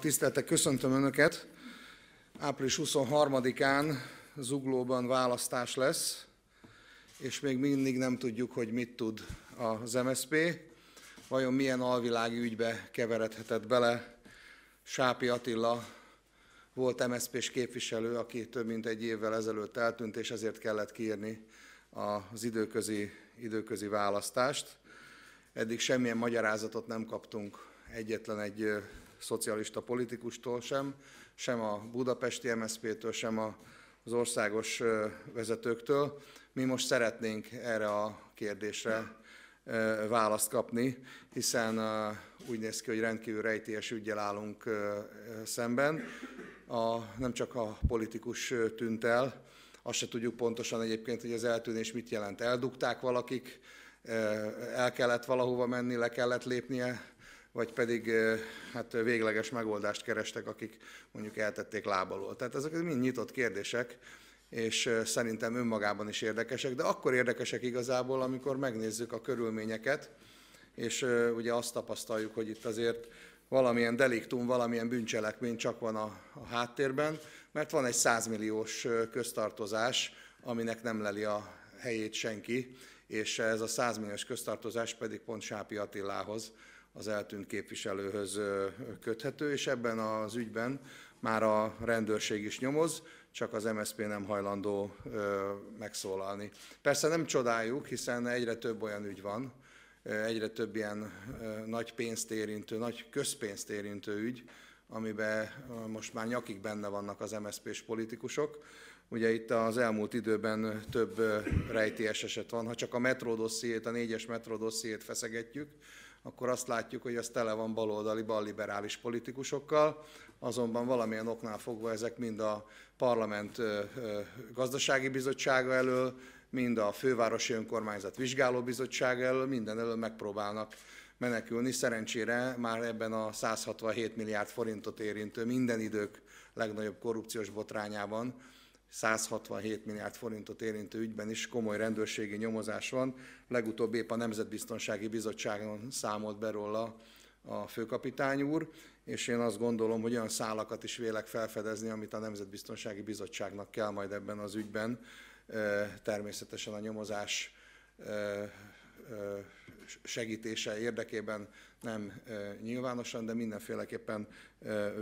Tiszteltek, köszöntöm Önöket! Április 23-án Zuglóban választás lesz, és még mindig nem tudjuk, hogy mit tud az MSZP. Vajon milyen alvilági ügybe keveredhetett bele Sápi Attila, volt mszp s képviselő, aki több mint egy évvel ezelőtt eltűnt, és ezért kellett kiírni az időközi, időközi választást. Eddig semmilyen magyarázatot nem kaptunk egyetlen egy szocialista politikustól sem, sem a budapesti MSZP-től, sem az országos vezetőktől. Mi most szeretnénk erre a kérdésre választ kapni, hiszen úgy néz ki, hogy rendkívül rejtélyes ügyel állunk szemben. A, nem csak a politikus tűnt el, azt se tudjuk pontosan egyébként, hogy az eltűnés mit jelent. Eldugták valakik, el kellett valahova menni, le kellett lépnie vagy pedig hát végleges megoldást kerestek, akik mondjuk eltették lábalól. Tehát ezek mind nyitott kérdések, és szerintem önmagában is érdekesek, de akkor érdekesek igazából, amikor megnézzük a körülményeket, és ugye azt tapasztaljuk, hogy itt azért valamilyen deliktum, valamilyen bűncselekmény csak van a, a háttérben, mert van egy 100 milliós köztartozás, aminek nem leli a helyét senki, és ez a 100 milliós köztartozás pedig pont Sápi Attilához, az eltűnt képviselőhöz köthető, és ebben az ügyben már a rendőrség is nyomoz, csak az MSZP nem hajlandó megszólalni. Persze nem csodáljuk, hiszen egyre több olyan ügy van, egyre több ilyen nagy pénzt érintő, nagy közpénzt érintő ügy, amiben most már nyakig benne vannak az mszp s politikusok. Ugye itt az elmúlt időben több rejtélyes eset van, ha csak a metródossziét, a négyes metródossziét feszegetjük, akkor azt látjuk, hogy ez tele van baloldali, balliberális politikusokkal, azonban valamilyen oknál fogva ezek mind a parlament gazdasági bizottsága elől, mind a fővárosi önkormányzat vizsgáló bizottsága elől, minden elől megpróbálnak menekülni. Szerencsére már ebben a 167 milliárd forintot érintő minden idők legnagyobb korrupciós botrányában 167 milliárd forintot érintő ügyben is komoly rendőrségi nyomozás van. Legutóbb épp a Nemzetbiztonsági Bizottságon számolt be róla a főkapitány úr, és én azt gondolom, hogy olyan szálakat is vélek felfedezni, amit a Nemzetbiztonsági Bizottságnak kell majd ebben az ügyben. Természetesen a nyomozás segítése érdekében nem nyilvánosan, de mindenféleképpen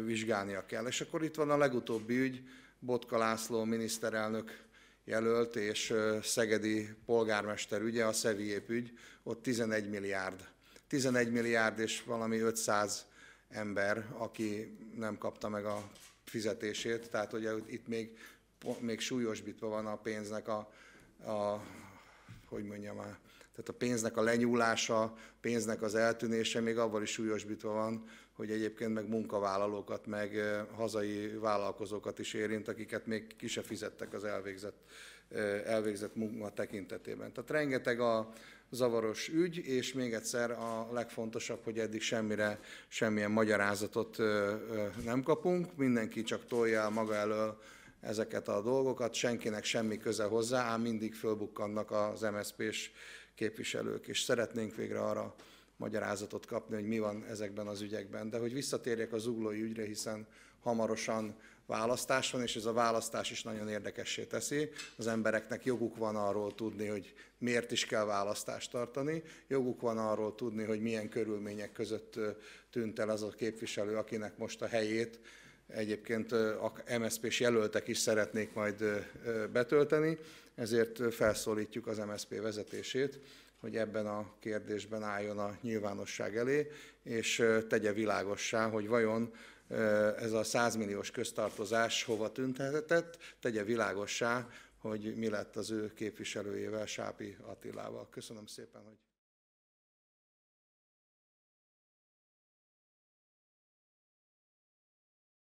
vizsgálnia kell. És akkor itt van a legutóbbi ügy, Botka László miniszterelnök jelölt és szegedi polgármester ügye, a Szeviép ügy, ott 11 milliárd. 11 milliárd és valami 500 ember, aki nem kapta meg a fizetését, tehát ugye itt még, még súlyosbítva van a pénznek a, a hogy mondjam, a, tehát a pénznek a lenyúlása, pénznek az eltűnése még avval is súlyosbítva van, hogy egyébként meg munkavállalókat, meg hazai vállalkozókat is érint, akiket még ki se fizettek az elvégzett, elvégzett munka tekintetében. Tehát rengeteg a zavaros ügy, és még egyszer a legfontosabb, hogy eddig semmire, semmilyen magyarázatot nem kapunk, mindenki csak tolja maga elől ezeket a dolgokat, senkinek semmi köze hozzá, ám mindig fölbukkannak az MSZP-s képviselők, és szeretnénk végre arra magyarázatot kapni, hogy mi van ezekben az ügyekben. De hogy visszatérjek az zuglói ügyre, hiszen hamarosan választás van, és ez a választás is nagyon érdekessé teszi. Az embereknek joguk van arról tudni, hogy miért is kell választást tartani, joguk van arról tudni, hogy milyen körülmények között tűnt el az a képviselő, akinek most a helyét egyébként a MSZP-s jelöltek is szeretnék majd betölteni, ezért felszólítjuk az MSZP vezetését, hogy ebben a kérdésben álljon a nyilvánosság elé, és tegye világossá, hogy vajon ez a 100 milliós köztartozás hova tüntetett, tegye világossá, hogy mi lett az ő képviselőjével, Sápi Attilával. Köszönöm szépen, hogy...